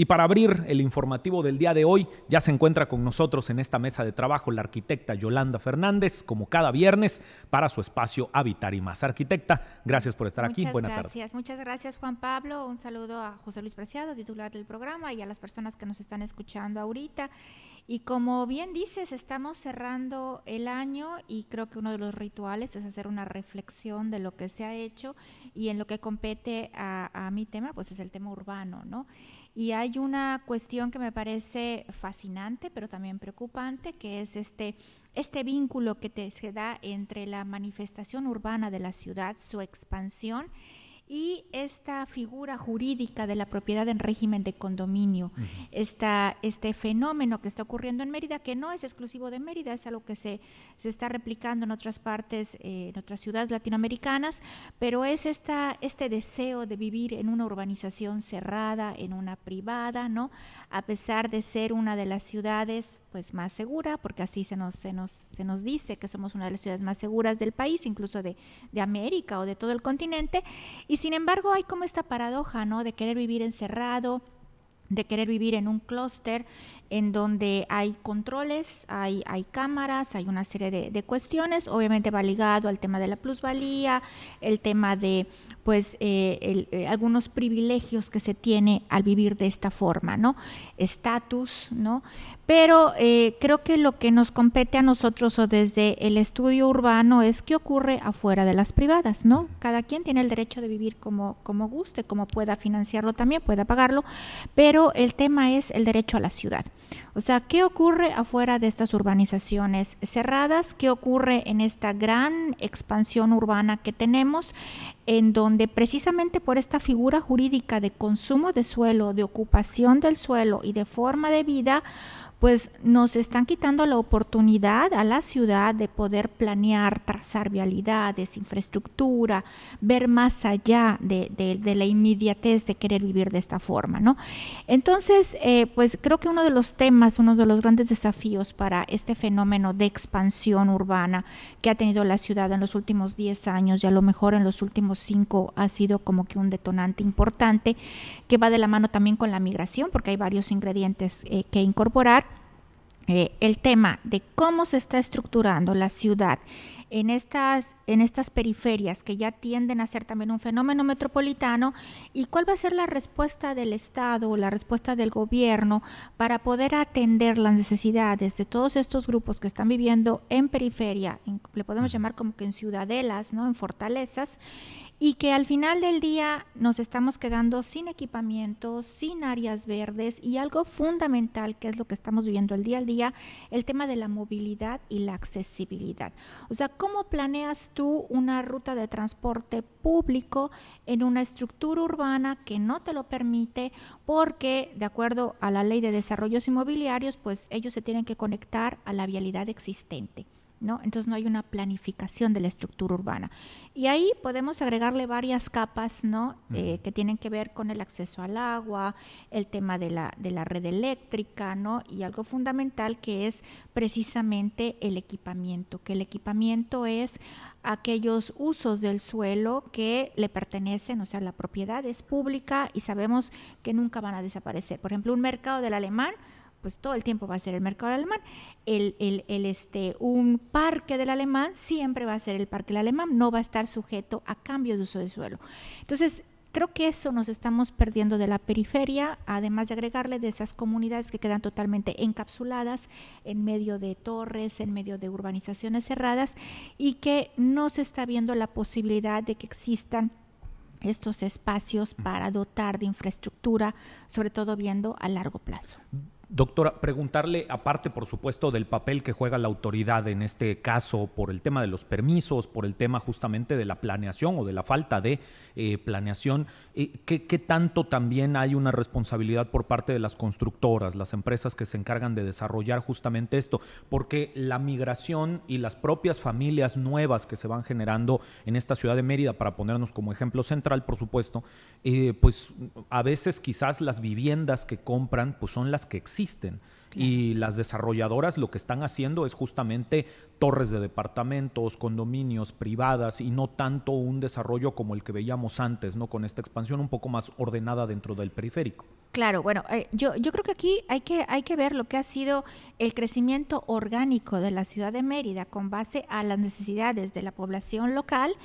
Y para abrir el informativo del día de hoy, ya se encuentra con nosotros en esta mesa de trabajo la arquitecta Yolanda Fernández, como cada viernes, para su espacio Habitar y Más. Arquitecta, gracias por estar aquí. Buenas tardes. muchas gracias Juan Pablo. Un saludo a José Luis Preciado, titular del programa, y a las personas que nos están escuchando ahorita. Y como bien dices, estamos cerrando el año y creo que uno de los rituales es hacer una reflexión de lo que se ha hecho y en lo que compete a, a mi tema, pues es el tema urbano, ¿no? Y hay una cuestión que me parece fascinante, pero también preocupante, que es este, este vínculo que te, se da entre la manifestación urbana de la ciudad, su expansión, y esta figura jurídica de la propiedad en régimen de condominio, este fenómeno que está ocurriendo en Mérida, que no es exclusivo de Mérida, es algo que se, se está replicando en otras partes, eh, en otras ciudades latinoamericanas, pero es esta, este deseo de vivir en una urbanización cerrada, en una privada, ¿no? A pesar de ser una de las ciudades pues más segura, porque así se nos, se nos, se nos dice que somos una de las ciudades más seguras del país, incluso de, de América o de todo el continente. Y sin embargo hay como esta paradoja, ¿no? De querer vivir encerrado, de querer vivir en un clúster en donde hay controles, hay, hay cámaras, hay una serie de, cuestiones, obviamente va ligado al tema de la plusvalía, el tema de pues eh, eh, algunos privilegios que se tiene al vivir de esta forma, ¿no? Estatus, ¿no? Pero eh, creo que lo que nos compete a nosotros o desde el estudio urbano es qué ocurre afuera de las privadas, ¿no? Cada quien tiene el derecho de vivir como, como guste, como pueda financiarlo también, pueda pagarlo, pero el tema es el derecho a la ciudad. O sea, ¿qué ocurre afuera de estas urbanizaciones cerradas? ¿Qué ocurre en esta gran expansión urbana que tenemos, en donde precisamente por esta figura jurídica de consumo de suelo, de ocupación del suelo y de forma de vida, pues nos están quitando la oportunidad a la ciudad de poder planear, trazar vialidades, infraestructura, ver más allá de, la inmediatez de querer vivir de esta forma, ¿no? Entonces, eh, pues creo que uno de los temas, uno de los grandes desafíos para este fenómeno de expansión urbana que ha tenido la ciudad en los últimos 10 años y a lo mejor en los últimos 5 ha sido como que un detonante importante que va de la mano también con la migración, porque hay varios ingredientes eh, que incorporar eh, el tema de cómo se está estructurando la ciudad en estas, en estas periferias que ya tienden a ser también un fenómeno metropolitano y cuál va a ser la respuesta del Estado o la respuesta del gobierno para poder atender las necesidades de todos estos grupos que están viviendo en periferia, le podemos llamar como que en ciudadelas, ¿no? en fortalezas, y que al final del día nos estamos quedando sin equipamiento, sin áreas verdes y algo fundamental que es lo que estamos viviendo el día al día, el tema de la movilidad y la accesibilidad. O sea, ¿Cómo planeas tú una ruta de transporte público en una estructura urbana que no te lo permite? Porque de acuerdo a la ley de desarrollos inmobiliarios, pues ellos se tienen que conectar a la vialidad existente. ¿no? Entonces no hay una planificación de la estructura urbana. Y ahí podemos agregarle varias capas, eh, que tienen que ver con el acceso al agua, el tema de la, red eléctrica, Y algo fundamental que es precisamente el equipamiento, que el equipamiento es aquellos usos del suelo que le pertenecen, o sea, la propiedad es pública y sabemos que nunca van a desaparecer. Por ejemplo, un mercado del alemán, pues todo el tiempo va a ser el mercado alemán. El, este, un parque del alemán siempre va a ser el parque del alemán, no va a estar sujeto a cambio de uso de suelo. Entonces, creo que eso nos estamos perdiendo de la periferia, además de agregarle de esas comunidades que quedan totalmente encapsuladas en medio de torres, en medio de urbanizaciones cerradas y que no se está viendo la posibilidad de que existan estos espacios para dotar de infraestructura, sobre todo viendo a largo plazo. Doctora, preguntarle, aparte por supuesto del papel que juega la autoridad en este caso, por el tema de los permisos, por el tema justamente de la planeación o de la falta de eh, planeación, eh, ¿qué, tanto también hay una responsabilidad por parte de las constructoras, las empresas que se encargan de desarrollar justamente esto? Porque la migración y las propias familias nuevas que se van generando en esta ciudad de Mérida, para ponernos como ejemplo central, por supuesto, eh, pues a veces quizás las viviendas que compran pues son las que existen existen. Y las desarrolladoras lo que están haciendo es justamente torres de departamentos, condominios, privadas y no tanto un desarrollo como el que veíamos antes, ¿no? Con esta expansión un poco más ordenada dentro del periférico. Claro, bueno, eh, yo, yo creo que aquí hay que, hay que ver lo que ha sido el crecimiento orgánico de la ciudad de Mérida con base a las necesidades de la población local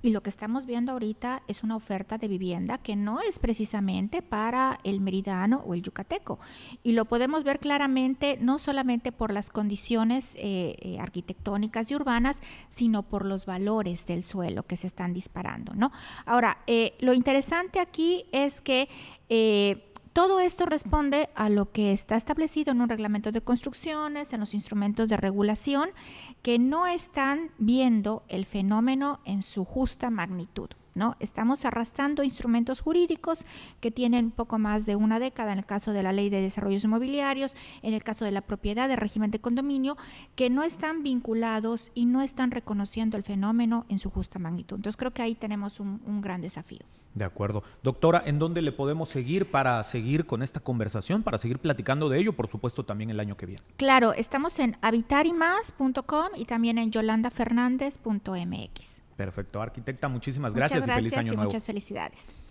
y lo que estamos viendo ahorita es una oferta de vivienda que no es precisamente para el meridano o el yucateco. Y lo podemos ver claramente no solamente por las condiciones eh, eh, arquitectónicas y urbanas, sino por los valores del suelo que se están disparando, ¿no? Ahora, lo interesante aquí es que... Todo esto responde a lo que está establecido en un reglamento de construcciones, en los instrumentos de regulación, que no están viendo el fenómeno en su justa magnitud. ¿no? Estamos arrastrando instrumentos jurídicos que tienen poco más de una década en el caso de la ley de desarrollos inmobiliarios, en el caso de la propiedad de régimen de condominio, que no están vinculados y no están reconociendo el fenómeno en su justa magnitud. Entonces creo que ahí tenemos un, gran desafío. De acuerdo. Doctora, ¿en dónde le podemos seguir para seguir con esta conversación, para seguir platicando de ello, por supuesto, también el año que viene? Claro, estamos en habitarimás.com y también en yolandafernandez.mx. Perfecto. Arquitecta, muchísimas gracias, y feliz año y nuevo. Muchas felicidades.